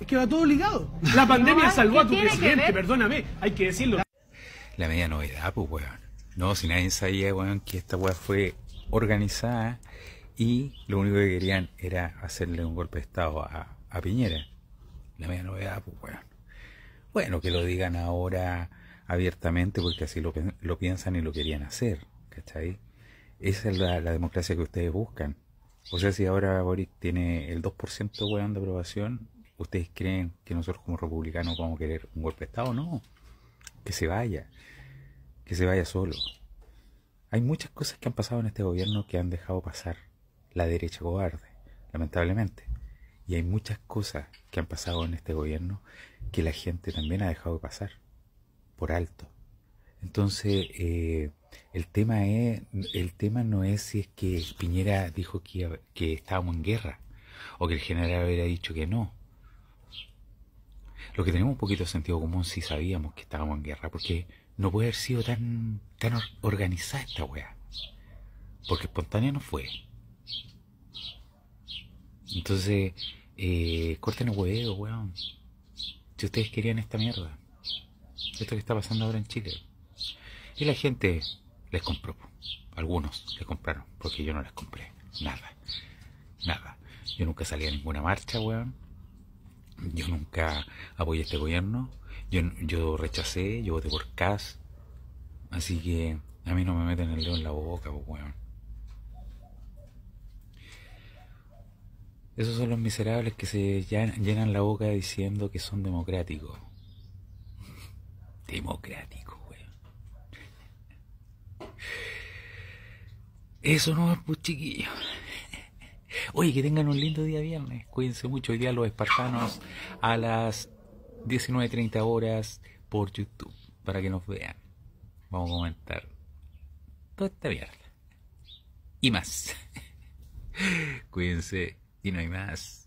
Es que va todo ligado. La pandemia salvó a tu presidente, perdóname, hay que decirlo. La media novedad, pues, weón. No, si nadie sabía, weón, que esta weá fue organizada y lo único que querían era hacerle un golpe de Estado a, Piñera. La media novedad, pues, weón. Bueno, que lo digan ahora abiertamente porque así lo, lo piensan y lo querían hacer, ¿cachai? Esa es la democracia que ustedes buscan. O sea, si ahora Boris tiene el 2% de aprobación, ¿ustedes creen que nosotros como republicanos vamos a querer un golpe de Estado? No. Que se vaya. Que se vaya solo. Hay muchas cosas que han pasado en este gobierno que han dejado pasar la derecha cobarde, lamentablemente. Y hay muchas cosas que han pasado en este gobierno que la gente también ha dejado pasar por alto. Entonces, eh, el tema, es, el tema no es si es que Piñera dijo que, que estábamos en guerra o que el general hubiera dicho que no. Lo que tenemos un poquito de sentido común si sabíamos que estábamos en guerra, porque no puede haber sido tan, tan organizada esta weá. Porque espontánea no fue. Entonces, eh, corten el huevo, weón. Si ustedes querían esta mierda. Esto que está pasando ahora en Chile. Y la gente les compró. Algunos les compraron, porque yo no les compré. Nada. Nada. Yo nunca salí a ninguna marcha, weón. Yo nunca apoyé este gobierno. Yo, yo rechacé, yo voté por CAS. Así que a mí no me meten el dedo en la boca, pues, weón. Esos son los miserables que se llenan la boca diciendo que son democráticos. Democráticos Eso no es pues chiquillo. Oye, que tengan un lindo día viernes. Cuídense mucho. Hoy día los espartanos a las 19.30 horas por YouTube. Para que nos vean. Vamos a comentar toda esta mierda. Y más. Cuídense. Y no hay más.